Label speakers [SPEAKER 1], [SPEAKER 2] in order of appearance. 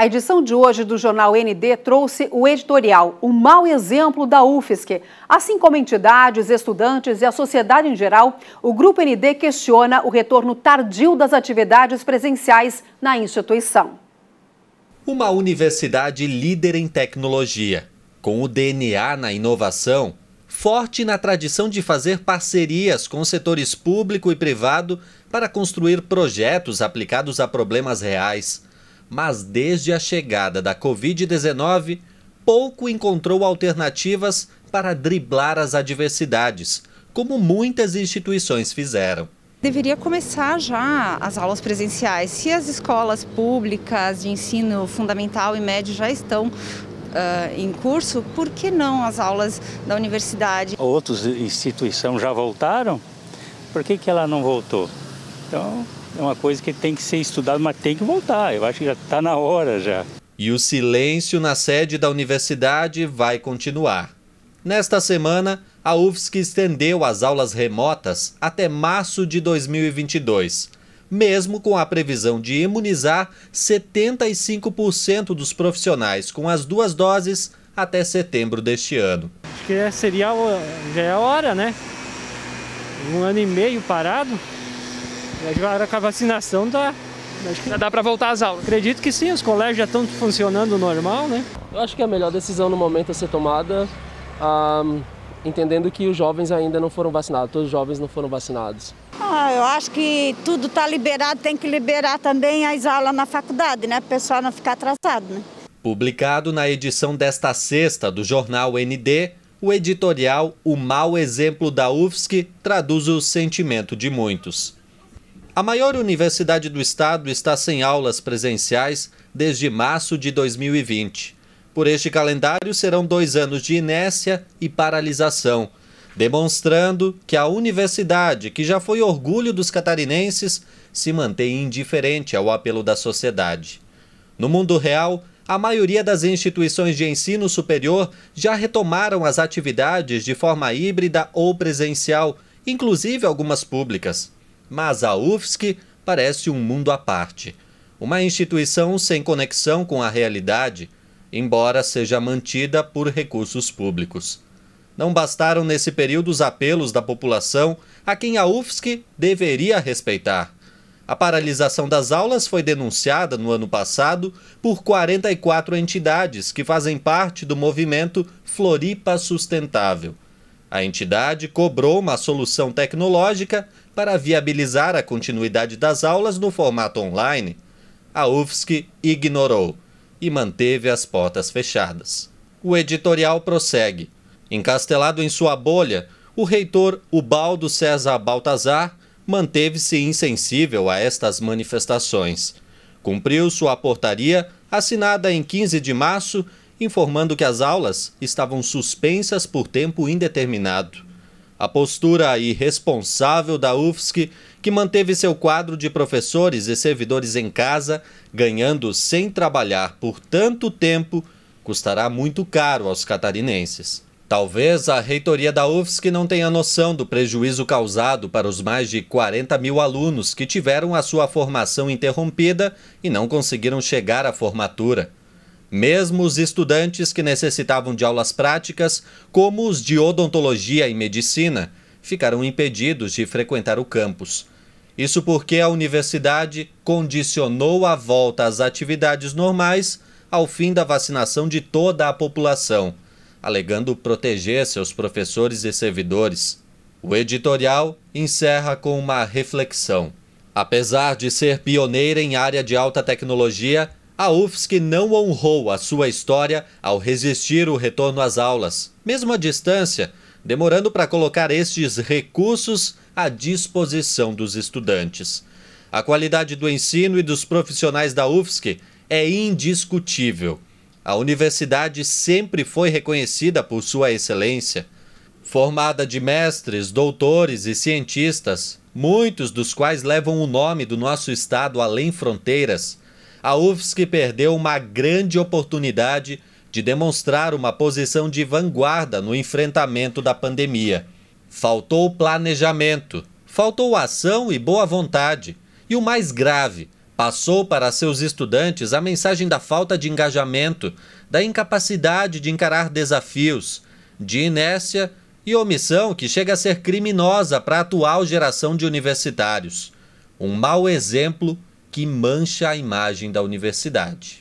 [SPEAKER 1] A edição de hoje do jornal ND trouxe o editorial O Mau Exemplo da UFSC. Assim como entidades, estudantes e a sociedade em geral, o Grupo ND questiona o retorno tardio das atividades presenciais na instituição. Uma universidade líder em tecnologia, com o DNA na inovação, forte na tradição de fazer parcerias com setores público e privado para construir projetos aplicados a problemas reais mas desde a chegada da Covid-19, pouco encontrou alternativas para driblar as adversidades, como muitas instituições fizeram. Deveria começar já as aulas presenciais. Se as escolas públicas de ensino fundamental e médio já estão Uh, em curso, por que não as aulas da universidade? Outras instituições já voltaram, por que, que ela não voltou? Então, é uma coisa que tem que ser estudada, mas tem que voltar. Eu acho que já está na hora já. E o silêncio na sede da universidade vai continuar. Nesta semana, a UFSC estendeu as aulas remotas até março de 2022, mesmo com a previsão de imunizar 75% dos profissionais com as duas doses até setembro deste ano. Acho que é, seria já é a hora, né? Um ano e meio parado, Agora com a vacinação dá. Acho que... Já dá para voltar às aulas. Acredito que sim, os colégios já estão funcionando normal, né? Eu acho que é a melhor decisão no momento a ser tomada, ah, entendendo que os jovens ainda não foram vacinados, todos os jovens não foram vacinados. Ah, eu acho que tudo está liberado, tem que liberar também as aulas na faculdade, né? Para o pessoal não ficar atrasado, né? Publicado na edição desta sexta do jornal ND, o editorial O Mau Exemplo da UFSC traduz o sentimento de muitos. A maior universidade do estado está sem aulas presenciais desde março de 2020. Por este calendário, serão dois anos de inércia e paralisação, demonstrando que a universidade, que já foi orgulho dos catarinenses, se mantém indiferente ao apelo da sociedade. No mundo real, a maioria das instituições de ensino superior já retomaram as atividades de forma híbrida ou presencial, inclusive algumas públicas mas a UFSC parece um mundo à parte. Uma instituição sem conexão com a realidade, embora seja mantida por recursos públicos. Não bastaram nesse período os apelos da população a quem a UFSC deveria respeitar. A paralisação das aulas foi denunciada no ano passado por 44 entidades que fazem parte do movimento Floripa Sustentável. A entidade cobrou uma solução tecnológica para viabilizar a continuidade das aulas no formato online. A UFSC ignorou e manteve as portas fechadas. O editorial prossegue. Encastelado em sua bolha, o reitor Ubaldo César Baltazar manteve-se insensível a estas manifestações. Cumpriu sua portaria, assinada em 15 de março, informando que as aulas estavam suspensas por tempo indeterminado. A postura irresponsável da UFSC, que manteve seu quadro de professores e servidores em casa, ganhando sem trabalhar por tanto tempo, custará muito caro aos catarinenses. Talvez a reitoria da UFSC não tenha noção do prejuízo causado para os mais de 40 mil alunos que tiveram a sua formação interrompida e não conseguiram chegar à formatura. Mesmo os estudantes que necessitavam de aulas práticas, como os de odontologia e medicina, ficaram impedidos de frequentar o campus. Isso porque a universidade condicionou a volta às atividades normais ao fim da vacinação de toda a população, alegando proteger seus professores e servidores. O editorial encerra com uma reflexão. Apesar de ser pioneira em área de alta tecnologia, a UFSC não honrou a sua história ao resistir o retorno às aulas, mesmo à distância, demorando para colocar estes recursos à disposição dos estudantes. A qualidade do ensino e dos profissionais da UFSC é indiscutível. A universidade sempre foi reconhecida por sua excelência. Formada de mestres, doutores e cientistas, muitos dos quais levam o nome do nosso estado além fronteiras, a UFSC perdeu uma grande oportunidade de demonstrar uma posição de vanguarda no enfrentamento da pandemia. Faltou planejamento, faltou ação e boa vontade. E o mais grave, passou para seus estudantes a mensagem da falta de engajamento, da incapacidade de encarar desafios, de inércia e omissão que chega a ser criminosa para a atual geração de universitários. Um mau exemplo que mancha a imagem da universidade.